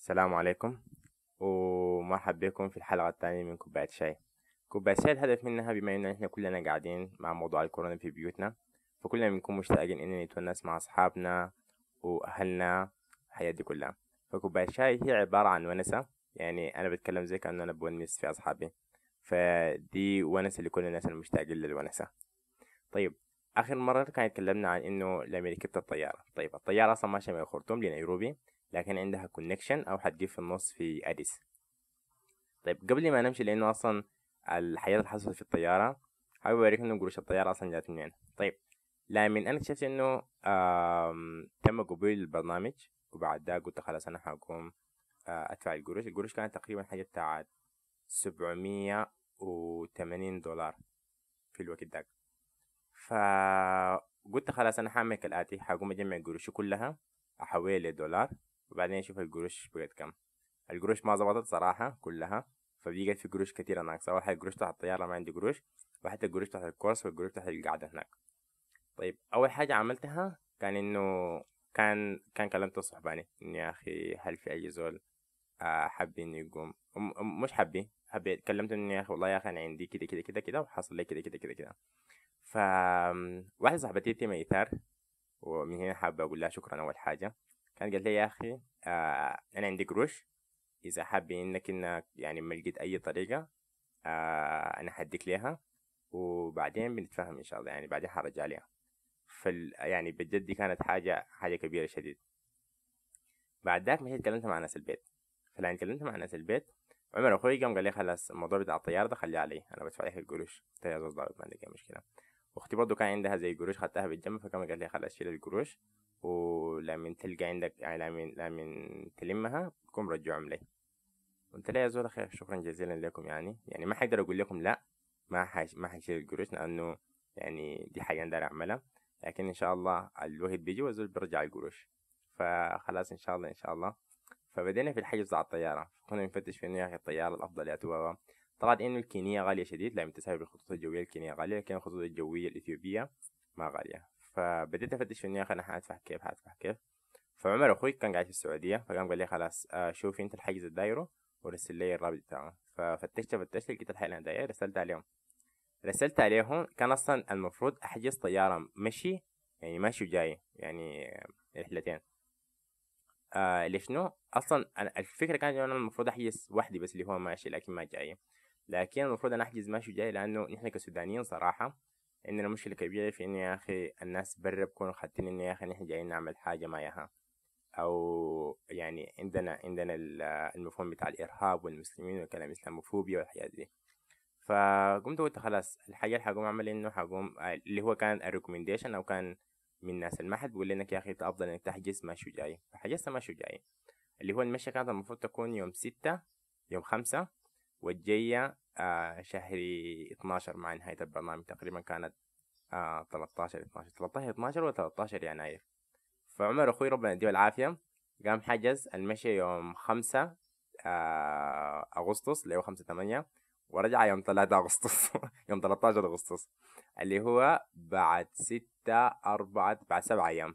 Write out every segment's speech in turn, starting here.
السلام عليكم ومرحب بكم في الحلقة الثانية من كوباية شاي كوباية شاي الهدف منها بما إن إحنا كلنا قاعدين مع موضوع الكورونا في بيوتنا فكلنا بنكون مشتاقين إننا نتونس مع أصحابنا وأهلنا الحياة دي كلها فكوباية شاي هي عبارة عن ونسة يعني أنا بتكلم زي كأنه أنا بونس في أصحابي فدي ونسة لكل الناس المشتاقين للونسة طيب آخر مرة كان تكلمنا عن إنه لما ركبت الطيارة طيب الطيارة أصلا ماشية من الخرطوم لنيروبي لكن عندها كونكشن او حتجي في النص في اديس طيب قبل ما نمشي لانه اصلا الحاجات اللي حصلت في الطياره حابب اوريك انه قروش الطياره اصلا جات منين طيب من انا اكتشفت انه تم قبول البرنامج وبعد ده قلت خلاص انا حقوم آه، ادفع القروش القروش كانت تقريبا حاجه بتاعت سبعمية وثمانين دولار في الوقت ده فقلت خلاص انا هعمل كالاتي حقوم اجمع قروشي كلها احولها لدولار وبعدين اشوف القروش بقت كم القروش ما ظبطت صراحة كلها فبيجت في قروش كتيرة ناقصة واحد قروش تحت الطيارة ما عندي قروش وحتى القروش تحت الكورس والقروش تحت القعدة هناك طيب أول حاجة عملتها كان إنه كان كان كلمت صحباني إنه يا أخي هل في أي زول آه، حب إنه يقوم مش حبي حبي كلمت إنه يا أخي والله يا أخي أنا عندي كده كده كده كده وحصل لي كده كده كده كده ف واحدة صاحبتي تيم إيثار ومن هنا حابة أقول لها شكرا أول حاجة كان قال لي يا أخي آه أنا عندي قروش إذا حابي إنك إنك يعني ما لقيت أي طريقة آه أنا حديك ليها وبعدين بنتفاهم إن شاء الله يعني بعدين حرجع ليها فال يعني بجد دي كانت حاجة حاجة كبيرة شديد بعد ذاك مشيت كلمت مع ناس البيت فلان كلمت مع ناس البيت عمر اخوي قام قال لي خلاص الموضوع بتاع الطياره ده خليه علي انا بدفع لك القروش قلت له ما عندك اي مشكله واختي برضه كان عندها زي قروش خدتها بالجنب فكان قال لي خلاص شيل القروش ولما تلقى عندك يعني لما تلمها بتكون رجعهم لي قلت له يا زول اخي شكرا جزيلا لكم يعني يعني ما حقدر اقول لكم لا ما حش ما حشيل القروش لانه يعني دي حاجه اقدر اعملها لكن ان شاء الله الوقت بيجي والزول بيرجع القروش فخلاص ان شاء الله ان شاء الله فبدينا في الحجز على الطياره كنا نفتش في انه يا اخي الطياره الافضل يا توا طلعت انه الكينيه غاليه شديد لا تسافر بالخطوط الجويه الكينيه غاليه لكن الخطوط الجويه الاثيوبيه ما غاليه فبديت افتش في اني اخ انا حادفع كيف حادفع كيف فعمر اخوي كان قاعد في السعوديه فقام قال لي خلاص آه، شوفي انت الحجز الدايره ورسل لي الرابط بتاعه ففتشت فتشت لقيت الحي الهندائيه رسلت عليهم رسلت عليهم كان اصلا المفروض احجز طياره مشي يعني ماشي وجاي يعني رحلتين آه لشنو اصلا أنا الفكره كانت انه انا المفروض احجز وحدي بس اللي هو ماشي لكن ما جاي لكن المفروض انا احجز ماشي وجاي لانه نحن كسودانيين صراحه عندنا مشكلة كبيرة في إن يا أخي الناس برا بكونوا حاطين إن يا أخي نحن جايين نعمل حاجة ما ياها أو يعني عندنا عندنا المفهوم بتاع الإرهاب والمسلمين والكلام الإسلاموفوبيا والحاجات دي فقمت قلت خلاص الحاجة اللي حقوم أعمل إنه حقوم اللي هو كان الريكومنديشن أو كان من ناس المحد بيقول لك يا أخي افضل إنك تحجز ماشي جاي فحجزت ماشي جاي اللي هو المشي كانت المفروض تكون يوم ستة يوم خمسة والجاية آه شهري 12 مع نهاية البرنامج تقريبا كانت آه 13 12 13 12 و 13 يناير فعمر أخوي ربنا يديه العافية قام حجز المشي يوم خمسة آه، أغسطس اللي هو خمسة تمانية ورجع يوم ثلاثة أغسطس يوم 13 أغسطس اللي هو بعد ستة أربعة بعد سبعة أيام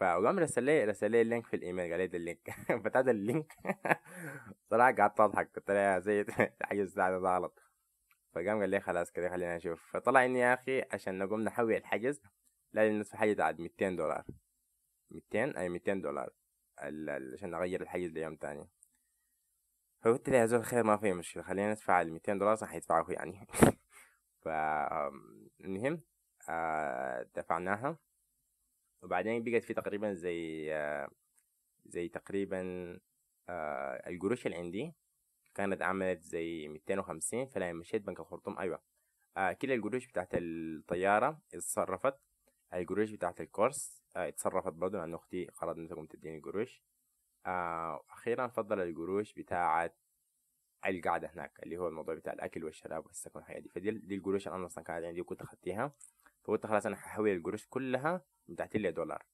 فقام رسل لي رسل لي اللينك في الايميل قال لي ده اللينك فتحت اللينك صراحه قعدت اضحك قلت له زي حاجه ده غلط فقام قال لي خلاص كده خلينا نشوف فطلع اني يا اخي عشان نقوم نحوي الحجز لازم ندفع حاجه بعد 200 دولار 200 اي 200 دولار عشان نغير الحجز ليوم تاني فقلت له يا زول خير ما في مشكله خلينا ندفع ال 200 دولار صح يدفعوه يعني فالمهم آه، دفعناها وبعدين بقت في تقريبا زي زي تقريبا آه، القروش اللي عندي كانت عملت زي 250 فلما مشيت بنك الخرطوم أيوة آه، كل القروش بتاعت الطيارة اتصرفت القروش بتاعت الكورس آه، اتصرفت برضو لأن أختي قررت إنها تقوم تديني القروش أخيرا فضل القروش بتاعت القعدة هناك اللي هو الموضوع بتاع الأكل والشراب والسكن والحاجات دي فدي القروش أنا أصلا كانت عندي وكنت أخدتيها فقلت خلاص أنا هحول القروش كلها بتاعت دولار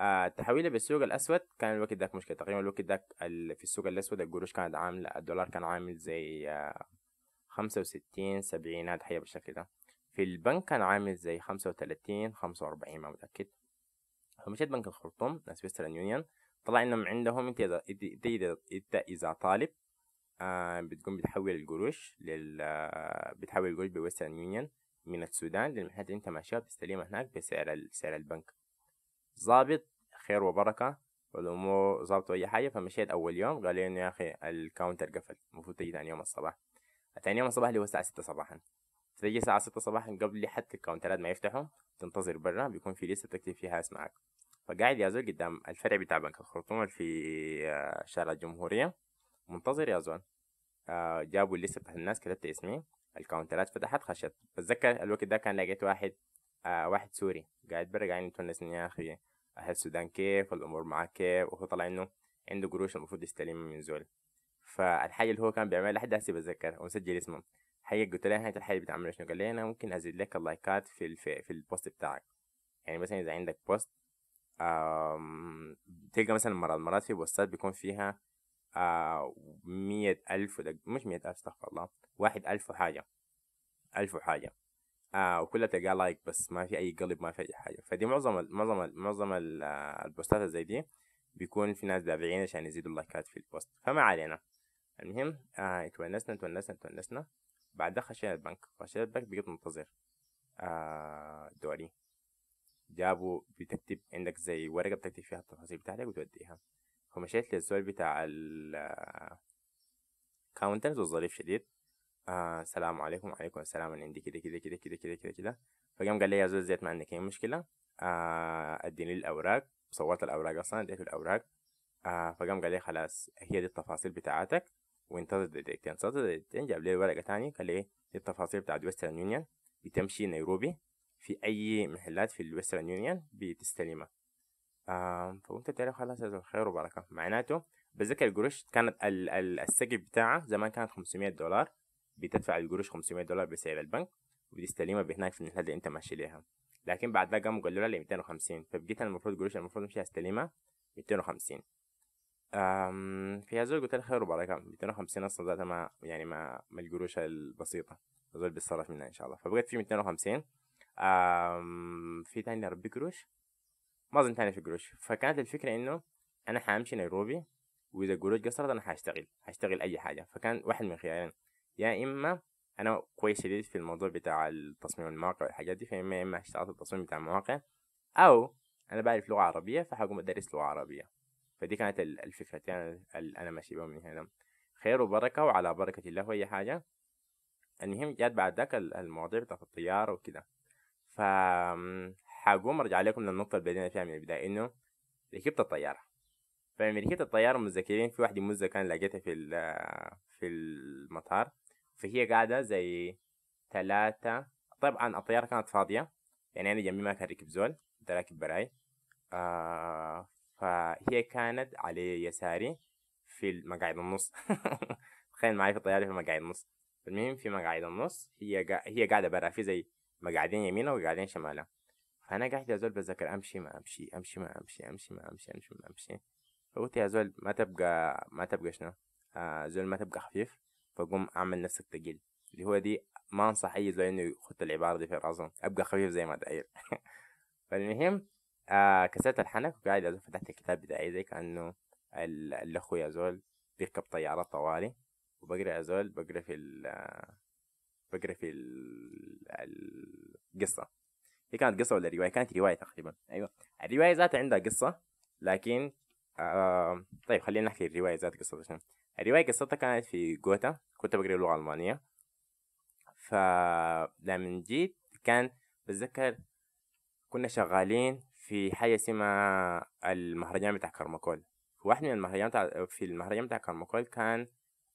آه تحويله بالسوق الاسود كان الوقت داك مشكله تقريبا الوقت داك في السوق الاسود القروش كانت عامله الدولار كان عامل زي آه، خمسة وستين سبعينات حاجه بالشكل ده في البنك كان عامل زي خمسة وتلاتين خمسة وأربعين ما متأكد فمشيت بنك الخرطوم ويسترن يونيون طلع إنهم عندهم أنت إذا أنت إذا, إذا طالب آه بتقوم بتحول القروش لل آه، بتحول القروش بويسترن يونيون من السودان للمحلات اللي انت ماشيها بتستلمها هناك بسعر سعر البنك ظابط خير وبركة والأمور ظابطة أي حاجة فمشيت أول يوم قال لي إنه يا أخي الكاونتر قفل المفروض تجي تاني يوم الصباح تاني يوم الصباح اللي هو الساعة ستة صباحا تجي الساعة ستة صباحا قبل حتى الكاونترات ما يفتحوا تنتظر برا بيكون في لسه تكتب فيها اسمعك فقاعد يا زول قدام الفرع بتاع بنك الخرطوم في آه، شارع الجمهورية منتظر يا زول آه، جابوا لسه بتاعت الناس كتبت اسمي الكاونترات فتحت خشت بتذكر الوقت ده كان لقيت واحد آه واحد سوري قاعد برجعني تونس يا اخي اهل السودان كيف والامور معاه كيف وهو طلع انه عنده قروش المفروض يستلمها من زول فالحاجه اللي هو كان بيعملها لحد هسه بتذكر ومسجل اسمه حقيقة قلت له هاي الحاجه بتعمل شنو قال لي انا ممكن ازيد لك اللايكات في الف... في البوست بتاعك يعني مثلا اذا عندك بوست أم... تلقى مثلا مرات مرات في بوستات بيكون فيها آه، مية ألف مش مية ألف استغفر الله واحد ألف وحاجة ألف وحاجة آه وكلها تلقى لايك بس ما في أي قلب ما في أي حاجة فدي معظم الـ معظم الـ معظم آه، البوستات زي دي بيكون في ناس دافعين عشان يزيدوا اللايكات في البوست فما علينا المهم آه تونسنا تونسنا تونسنا بعدها خشينا البنك خشينا البنك بقيت منتظر آه دوري جابوا بتكتب عندك زي ورقة بتكتب فيها التفاصيل بتاعتك وتوديها فمشيت للزول بتاع ال كاونترز والظريف شديد آه السلام عليكم وعليكم السلام انا عندي كده كده كده كده كده كده كده فقام قال لي يا زول زيت ما عندك اي مشكله آه اديني الاوراق صورت الاوراق اصلا اديته الاوراق آه فقام قال لي خلاص هي دي التفاصيل بتاعتك وانتظر دقيقتين انتظر دقيقتين جاب لي ورقه تاني قال لي إيه؟ دي التفاصيل بتاعت ويسترن يونيون بتمشي نيروبي في اي محلات في الويسترن يونيون بتستلمها فقمت قلت له خلاص جزاه خير وبركه معناته بذكر القروش كانت ال ال السجل بتاعه زمان كانت 500 دولار بتدفع القروش 500 دولار بسعر البنك وبتستلمها بهناك في النهايه اللي انت ماشي ليها لكن بعد ده قاموا قالوا لي 250 فبقيت المفروض قروش المفروض امشي استلمها 250 أم في هذول قلت له خير وبركه 250 اصلا ذاتها ما يعني ما ما القروش البسيطه هذول بيتصرف منها ان شاء الله فبقيت في 250 أم في تاني ربي قروش ما اظن تاني في قروش فكانت الفكره انه انا حامشي نيروبي واذا قروش قصرت انا حاشتغل حاشتغل اي حاجه فكان واحد من خيارين يا اما انا كويس شديد في الموضوع بتاع التصميم المواقع والحاجات دي فيا اما اما اشتغلت التصميم بتاع المواقع او انا بعرف لغه عربيه فحقوم ادرس لغه عربيه فدي كانت الفكرتين اللي انا ماشي بهم من يعني. هنا خير وبركه وعلى بركه الله اي حاجه المهم جات بعد ذاك المواضيع بتاعت الطيارة وكده ف حقوم ارجع لكم للنقطة اللي بدينا فيها من البداية انه ركبت الطيارة فلما ركبت الطيارة متذكرين في واحدة مزة كان لقيتها في آه، في المطار فهي قاعدة زي ثلاثة طبعا الطيارة كانت فاضية يعني أنا جنبي ما كان ركب زول كنت راكب براي آه فهي كانت على يساري في المقاعد النص تخيل معي في الطيارة في مقاعد النص المهم في مقاعد النص هي قا... هي قاعدة برا في زي مقاعدين يمينها وقاعدين شمالها فانا قاعد يا زول بذكر امشي ما امشي امشي ما امشي امشي ما امشي امشي ما امشي فقلت يا زول ما تبقى ما تبقى شنو آه زول ما تبقى خفيف فقوم اعمل نفسك تقيل اللي هو دي ما انصح اي زول انه يخط العباره دي في راسه ابقى خفيف زي ما داير فالمهم آه كسرت الحنك وقاعد يا زول فتحت الكتاب بتاعي زي كانه الاخو يا زول بيركب طيارات طوالي وبقرا يا زول بقرا في ال آه، بقرا في القصه هي كانت قصه ولا روايه كانت روايه تقريبا ايوه الروايه ذاتها عندها قصه لكن آه طيب خلينا نحكي الروايه ذات قصتها عشان الروايه قصتها كانت في جوتا كنت بقرا اللغه الالمانيه فلما لما جيت كان بتذكر كنا شغالين في حاجه اسمها المهرجان بتاع كرمكول واحد من المهرجان في المهرجان بتاع كرمكول كان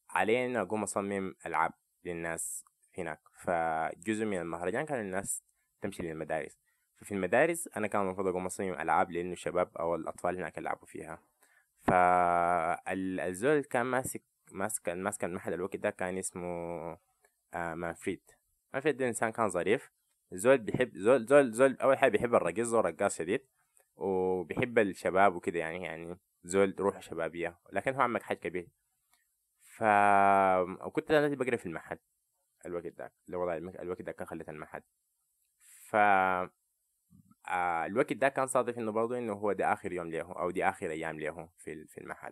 علينا اقوم اصمم العاب للناس هناك فجزء من المهرجان كان الناس تمشي للمدارس ففي المدارس أنا كان المفروض أقوم أصمم ألعاب لأنه الشباب أو الأطفال هناك يلعبوا فيها فالزول كان ماسك ماسك ماسك المعهد الوقت ده كان اسمه آه مانفريد ده إنسان كان ظريف زول بيحب زول زول زول أول حاجة بيحب الرقص زول رقاص شديد وبيحب الشباب وكده يعني يعني زول روحه شبابية لكن هو عمك حاج كبير ف وكنت أنا بقرا في المعهد الوقت ده الوقت ده كان خليت المعهد ف آه، الوقت ده كان صادف انه برضه انه هو ده اخر يوم له او دي اخر ايام له في في المحل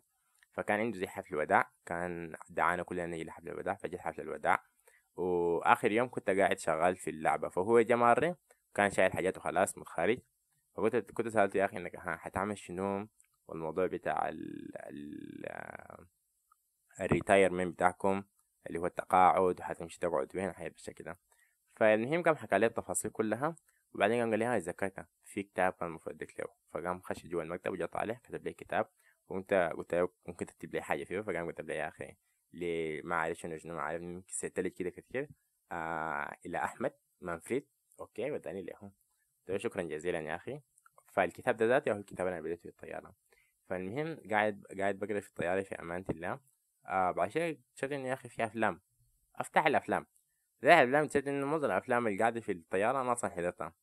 فكان عنده زي حفل وداع كان دعانا كلنا نيجي لحفل الوداع فجت حفل الوداع واخر يوم كنت قاعد شغال في اللعبه فهو جا مره كان شايل حاجاته خلاص من فقلت فكنت كنت سالته يا اخي انك ها حتعمل شنو والموضوع بتاع ال ال الريتايرمنت بتاعكم اللي هو التقاعد وحتمشي تقعد وين حاجات بالشكل ده فالمهم قام حكى لي التفاصيل كلها وبعدين قام قال لي هاي ذكرتها في كتاب كان المفروض اديك له فقام خش جوا المكتب وجات عليه كتب لي كتاب وانت قلت له ممكن تكتب لي حاجه فيه فقام كتب لي يا اخي ليه ما عارف شنو شنو عارف سألت كده كثير آه الى احمد مانفريد اوكي وداني له قلت شكرا جزيلا يا اخي فالكتاب ده ذاته هو الكتاب اللي انا بديته في الطياره فالمهم قاعد قاعد بقرا في الطياره في امانه الله آه بعد شوي شغلني يا اخي في افلام افتح الافلام ذا الافلام متأكد إنه معظم الأفلام اللي قاعدة في الطيارة أنا أصلا حضرتها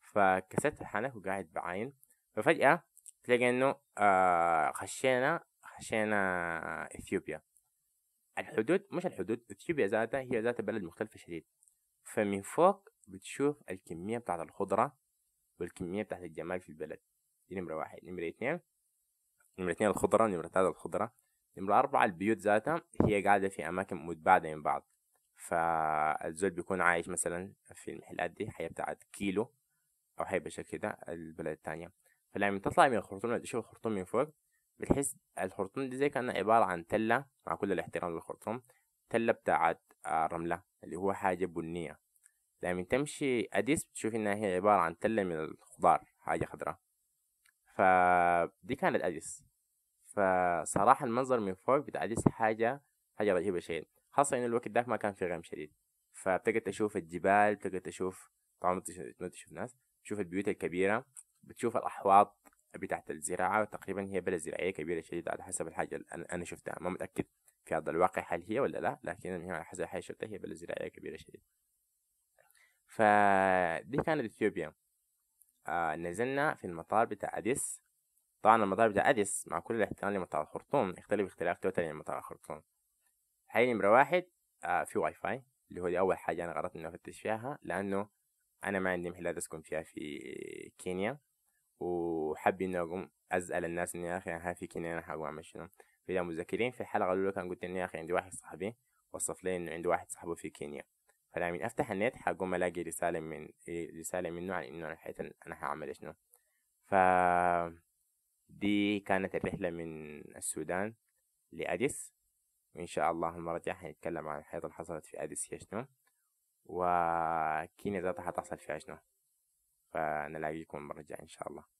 فكسرت الحنك وقاعد بعاين ففجأة تلاقي إنه آه، خشينا خشينا إثيوبيا الحدود مش الحدود إثيوبيا ذاتها هي ذاتها بلد مختلفة شديد فمن فوق بتشوف الكمية بتاعت الخضرة والكمية بتاعت الجمال في البلد دي نمرة واحد نمرة اثنين نمرة اثنين الخضرة نمرة ثلاثة الخضرة نمرة أربعة البيوت ذاتها هي قاعدة في أماكن متباعدة من بعض فالزول بيكون عايش مثلا في المحلات دي حياة بتاعت كيلو أو حياة بشكل كده البلد التانية فلما تطلع من الخرطوم تشوف الخرطوم من فوق بتحس الخرطوم دي زي كأنها عبارة عن تلة مع كل الاحترام للخرطوم تلة بتاعت آه، رملة اللي هو حاجة بنية لما تمشي أديس بتشوف إنها هي عبارة عن تلة من الخضار حاجة خضراء فدي كانت أديس فصراحة المنظر من فوق بتاع أديس حاجة حاجة رهيبة شديد خاصة إن الوقت داك ما كان في غيم شديد فبتقعد تشوف الجبال بتقعد تشوف طبعا ما تشوف ناس تشوف البيوت الكبيرة بتشوف الأحواض بتاعت الزراعة تقريبا هي بلد زراعية كبيرة شديد على حسب الحاجة اللي أنا شفتها ما متأكد في ارض الواقع هل هي ولا لا لكن من على حسب الحاجة شفتها هي بلد زراعية كبيرة شديد فدي كانت اثيوبيا آه نزلنا في المطار بتاع اديس طبعا المطار بتاع اديس مع كل الاحترام لمطار الخرطوم يختلف اختلاف توتالي عن مطار الخرطوم حاجة نمرة واحد آه في واي فاي اللي هو دي أول حاجة أنا قررت إني أفتش فيها لأنه أنا ما عندي محلات أسكن فيها في كينيا وحابب إني أقوم أسأل الناس إني يا أخي أنا في كينيا أنا حقوم أعمل شنو فإذا متذكرين في الحلقة الأولى كان قلت إني يا أخي عندي واحد صاحبي وصف لي إنه عندي واحد صاحبه في كينيا فلما أفتح النت حقوم ألاقي رسالة من رسالة منه عن إنه أنا حيث أنا حعمل شنو ف دي كانت الرحلة من السودان لأديس وإن شاء الله المرة الجاية هنتكلم عن الحياة اللي حصلت في أديس هي شنو وكينيا ذاتها هتحصل فيها شنو فنلاقيكم المرة الجاية إن شاء الله